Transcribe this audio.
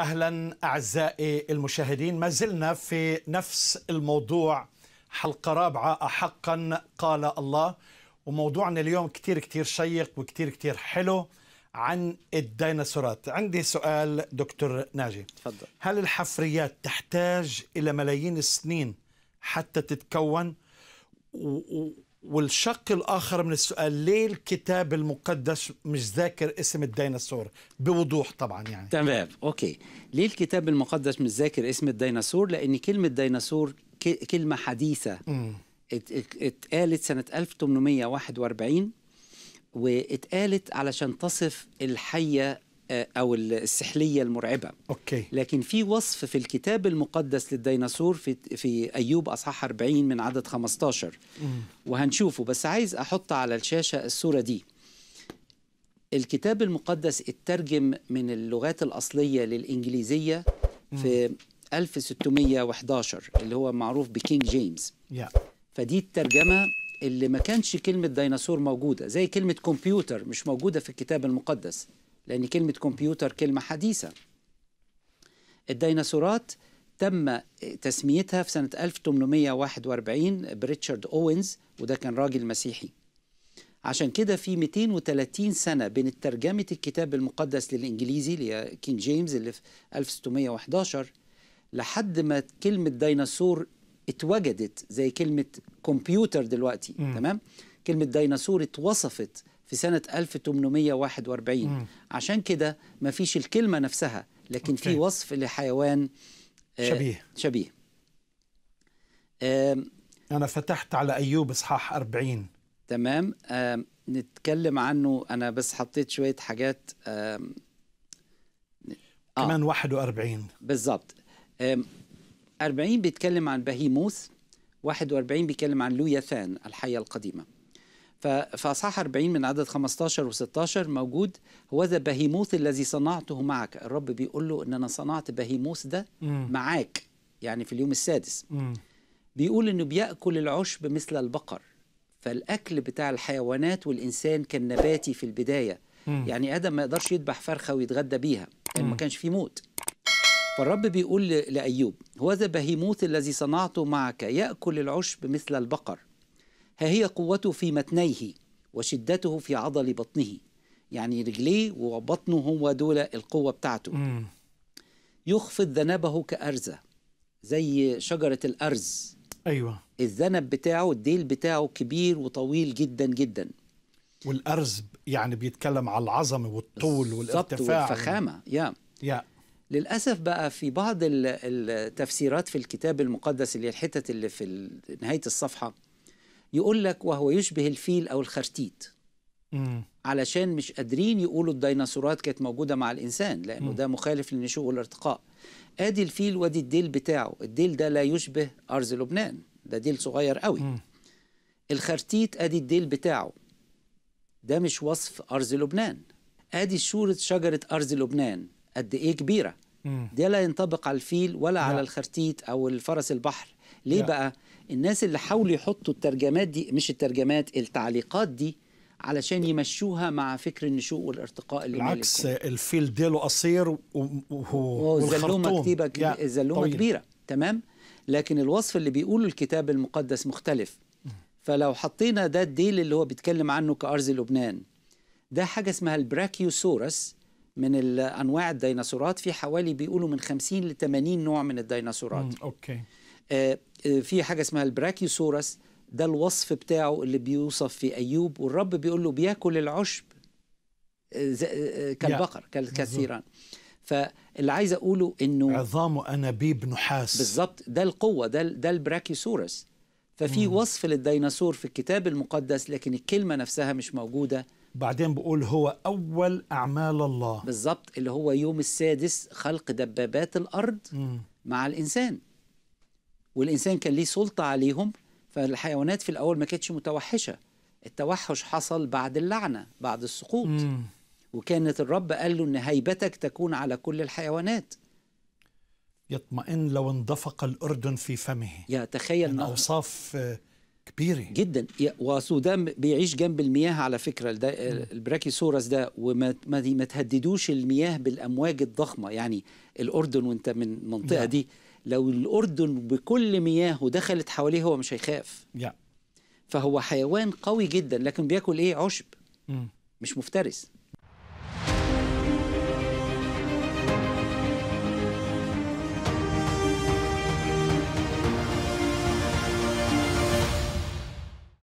اهلا اعزائي المشاهدين ما زلنا في نفس الموضوع حلقه رابعه احقا قال الله وموضوعنا اليوم كثير كثير شيق وكثير كثير حلو عن الديناصورات عندي سؤال دكتور ناجي تفضل هل الحفريات تحتاج الى ملايين السنين حتى تتكون و... والشق الآخر من السؤال ليه الكتاب المقدس مش ذاكر اسم الديناصور بوضوح طبعا يعني تمام أوكي ليه الكتاب المقدس مش ذاكر اسم الديناصور لأن كلمة ديناصور كلمة حديثة اتقالت سنة 1841 واتقالت علشان تصف الحية آه، أو السحلية المرعبة أوكي. لكن في وصف في الكتاب المقدس للديناصور في, في أيوب أصحاح 40 من عدد 15 وهنشوفه بس عايز أحط على الشاشة الصورة دي الكتاب المقدس اترجم من اللغات الأصلية للإنجليزية في مم. 1611 اللي هو معروف بكينج جيمس yeah. فدي الترجمة اللي ما كانش كلمة ديناصور موجودة زي كلمة كمبيوتر مش موجودة في الكتاب المقدس لأن كلمة كمبيوتر كلمة حديثة الديناصورات تم تسميتها في سنة 1841 بريتشارد أوينز وده كان راجل مسيحي عشان كده في 230 سنة بين ترجمة الكتاب المقدس للإنجليزي اللي كينج جيمز اللي في 1611 لحد ما كلمة ديناصور اتوجدت زي كلمة كمبيوتر دلوقتي م. تمام كلمة ديناصور اتوصفت في سنة 1841 مم. عشان كده ما فيش الكلمة نفسها لكن أوكي. في وصف لحيوان آه، شبيه شبيه أنا فتحت على أيوب إصحاح 40 تمام نتكلم عنه أنا بس حطيت شوية حاجات آه كمان 41 بالظبط 40 بيتكلم عن بهيموس 41 بيتكلم عن لوياثان الحية القديمة ففي 40 من عدد 15 و16 موجود هو ذا بهيموث الذي صنعته معك الرب بيقول له ان انا صنعت بهيموث ده معاك يعني في اليوم السادس بيقول انه بياكل العشب مثل البقر فالاكل بتاع الحيوانات والانسان كان نباتي في البدايه يعني ادم ما يقدرش يذبح فرخه ويتغدى بيها يعني ما كانش فيه موت فالرب بيقول لايوب هو ذا بهيموث الذي صنعته معك ياكل العشب مثل البقر ها هي قوته في متنيه وشدته في عضل بطنه يعني رجليه وبطنه هو دول القوة بتاعته مم. يخفض ذنبه كأرزة زي شجرة الأرز أيوة الذنب بتاعه الديل بتاعه كبير وطويل جدا جدا والأرز يعني بيتكلم على العظمة والطول والارتفاع والفخامة يا يا للأسف بقى في بعض التفسيرات في الكتاب المقدس اللي الحتت اللي في نهاية الصفحة يقول لك وهو يشبه الفيل أو الخرتيت علشان مش قادرين يقولوا الديناصورات كانت موجودة مع الإنسان لأنه ده مخالف للنشوء والارتقاء ادي الفيل وادي الديل بتاعه الديل ده لا يشبه أرز لبنان ده ديل صغير قوي الخرتيت ادي الديل بتاعه ده مش وصف أرز لبنان ادي شوره شجرة أرز لبنان قد إيه كبيرة ده لا ينطبق على الفيل ولا لا. على الخرتيت او الفرس البحر ليه لا. بقى الناس اللي حاولوا يحطوا الترجمات دي مش الترجمات التعليقات دي علشان يمشوها مع فكر النشوء والارتقاء اللي بالعكس الفيل ديله قصير والزلومه كتيبه الزلومه طيب. كبيره تمام لكن الوصف اللي بيقوله الكتاب المقدس مختلف فلو حطينا ده الديل اللي هو بيتكلم عنه كأرز لبنان ده حاجة اسمها البراكيوسورس من انواع الديناصورات في حوالي بيقولوا من 50 ل 80 نوع من الديناصورات اوكي آه،, آه في حاجه اسمها البراكيوسورس ده الوصف بتاعه اللي بيوصف في ايوب والرب بيقول له بياكل العشب آه، آه، كالبقر كثيرا فاللي عايز اقوله انه عظام انابيب نحاس بالظبط ده القوه ده ده البراكيوسورس ففي وصف للديناصور في الكتاب المقدس لكن الكلمه نفسها مش موجوده بعدين بقول هو أول أعمال الله بالظبط اللي هو يوم السادس خلق دبابات الأرض م. مع الإنسان والإنسان كان ليه سلطة عليهم فالحيوانات في الأول ما كانتش متوحشة التوحش حصل بعد اللعنة بعد السقوط م. وكانت الرب قال له إن هيبتك تكون على كل الحيوانات يطمئن لو اندفق الأردن في فمه يا تخيل إن أوصاف كبيرة جدا وسودان بيعيش جنب المياه على فكرة البراكي البراكيسورس ده وما ما تهددوش المياه بالأمواج الضخمة يعني الأردن وانت من المنطقة دي لو الأردن بكل مياهه دخلت حواليه هو مش هيخاف فهو حيوان قوي جدا لكن بياكل ايه عشب مش مفترس